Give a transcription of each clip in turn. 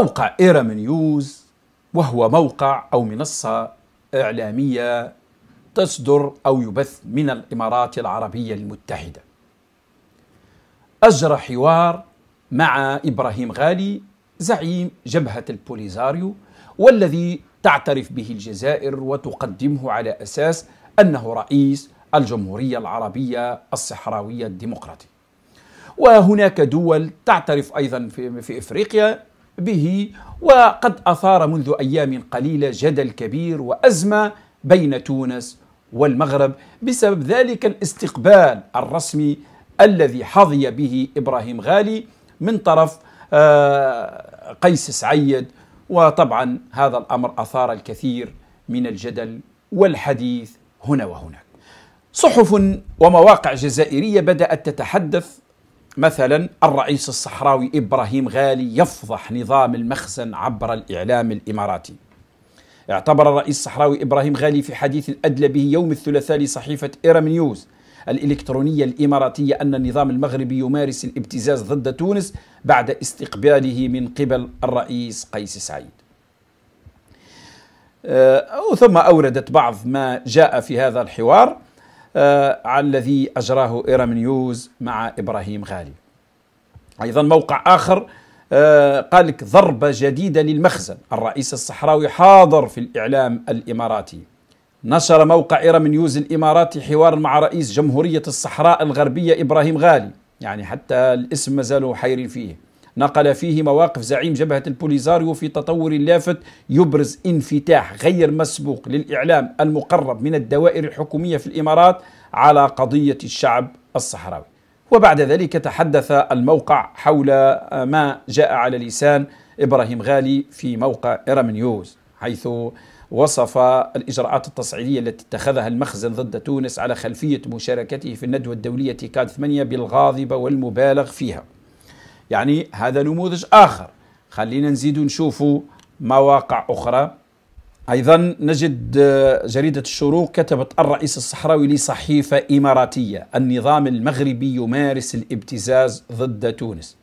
موقع إيرام نيوز وهو موقع أو منصة إعلامية تصدر أو يبث من الإمارات العربية المتحدة أجرى حوار مع إبراهيم غالي زعيم جبهة البوليزاريو والذي تعترف به الجزائر وتقدمه على أساس أنه رئيس الجمهورية العربية الصحراوية الديمقراطية وهناك دول تعترف أيضا في, في إفريقيا به وقد أثار منذ أيام قليلة جدل كبير وأزمة بين تونس والمغرب بسبب ذلك الاستقبال الرسمي الذي حظي به إبراهيم غالي من طرف آه، قيس سعيد وطبعا هذا الأمر أثار الكثير من الجدل والحديث هنا وهناك صحف ومواقع جزائرية بدأت تتحدث مثلا الرئيس الصحراوي ابراهيم غالي يفضح نظام المخزن عبر الاعلام الاماراتي. اعتبر الرئيس الصحراوي ابراهيم غالي في حديث ادلى به يوم الثلاثاء لصحيفه ايرم نيوز الالكترونيه الاماراتيه ان النظام المغربي يمارس الابتزاز ضد تونس بعد استقباله من قبل الرئيس قيس سعيد. أه ثم اوردت بعض ما جاء في هذا الحوار على آه، الذي أجراه إيرام نيوز مع إبراهيم غالي أيضا موقع آخر آه، قال لك ضربة جديدة للمخزن الرئيس الصحراوي حاضر في الإعلام الإماراتي نشر موقع إيرام نيوز الإماراتي حوار مع رئيس جمهورية الصحراء الغربية إبراهيم غالي يعني حتى الاسم مازالوا حيرين فيه نقل فيه مواقف زعيم جبهة البوليزاريو في تطور لافت يبرز انفتاح غير مسبوق للإعلام المقرب من الدوائر الحكومية في الإمارات على قضية الشعب الصحراوي وبعد ذلك تحدث الموقع حول ما جاء على لسان إبراهيم غالي في موقع إرم حيث وصف الإجراءات التصعيدية التي اتخذها المخزن ضد تونس على خلفية مشاركته في الندوة الدولية كاد 8 بالغاضبة والمبالغ فيها يعني هذا نموذج آخر خلينا نزيد نشوفوا مواقع أخرى أيضا نجد آه، جريدة الشروق كتبت الرئيس الصحراوي لصحيفة إماراتية النظام المغربي يمارس الابتزاز ضد تونس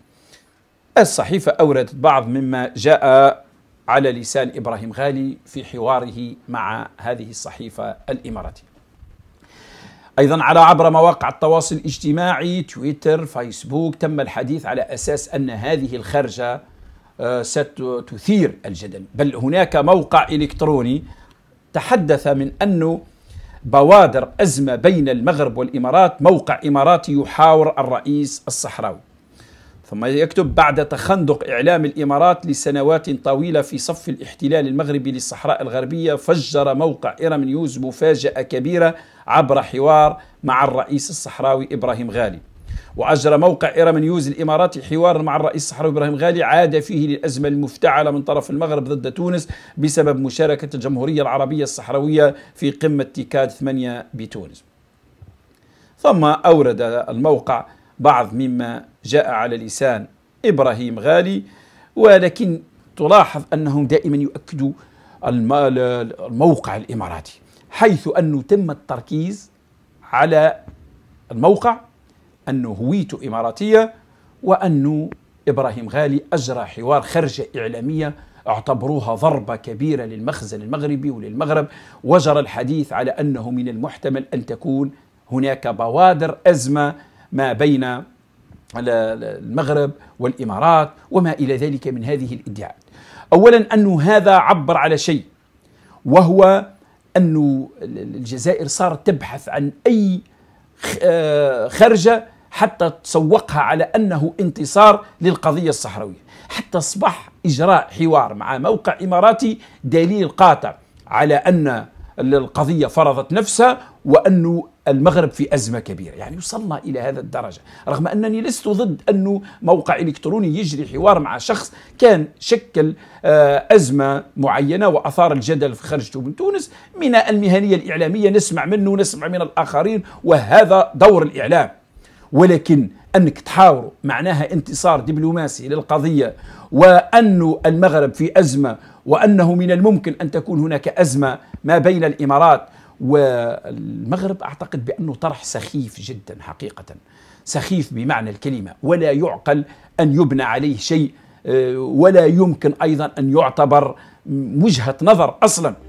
الصحيفة أوردت بعض مما جاء على لسان إبراهيم غالي في حواره مع هذه الصحيفة الإماراتية أيضا على عبر مواقع التواصل الاجتماعي تويتر فيسبوك تم الحديث على أساس أن هذه الخرجة آه، ستثير الجدل بل هناك موقع إلكتروني تحدث من أنه بوادر أزمة بين المغرب والإمارات موقع إماراتي يحاور الرئيس الصحراوي ثم يكتب بعد تخندق إعلام الإمارات لسنوات طويلة في صف الاحتلال المغربي للصحراء الغربية فجر موقع إيرام نيوز مفاجأة كبيرة عبر حوار مع الرئيس الصحراوي إبراهيم غالي وأجرى موقع إيرام نيوز الإماراتي حوارا مع الرئيس الصحراوي إبراهيم غالي عاد فيه للأزمة المفتعلة من طرف المغرب ضد تونس بسبب مشاركة الجمهورية العربية الصحراوية في قمة تيكاد 8 بتونس ثم أورد الموقع بعض مما جاء على لسان إبراهيم غالي ولكن تلاحظ أنهم دائما يؤكدوا الموقع الإماراتي حيث أنه تم التركيز على الموقع أنه هويته إماراتية وأنه إبراهيم غالي أجرى حوار خرجة إعلامية اعتبروها ضربة كبيرة للمخزن المغربي وللمغرب وجرى الحديث على أنه من المحتمل أن تكون هناك بوادر أزمة ما بين على المغرب والإمارات وما إلى ذلك من هذه الادعاءات أولا أن هذا عبر على شيء وهو أن الجزائر صارت تبحث عن أي آه، خرجة حتى تسوقها على أنه انتصار للقضية الصحراوية حتى أصبح إجراء حوار مع موقع إماراتي دليل قاطع على أن القضية فرضت نفسها وأن المغرب في أزمة كبيرة يعني وصلنا إلى هذا الدرجة رغم أنني لست ضد أنه موقع إلكتروني يجري حوار مع شخص كان شكل آه، أزمة معينة وأثار الجدل في خرجته من تونس من المهنية الإعلامية نسمع منه ونسمع من الآخرين وهذا دور الإعلام ولكن أنك تحاور معناها انتصار دبلوماسي للقضية وأن المغرب في أزمة وأنه من الممكن أن تكون هناك أزمة ما بين الإمارات والمغرب أعتقد بأنه طرح سخيف جدا حقيقة سخيف بمعنى الكلمة ولا يعقل أن يبنى عليه شيء آه، ولا يمكن أيضا أن يعتبر وجهة نظر أصلاً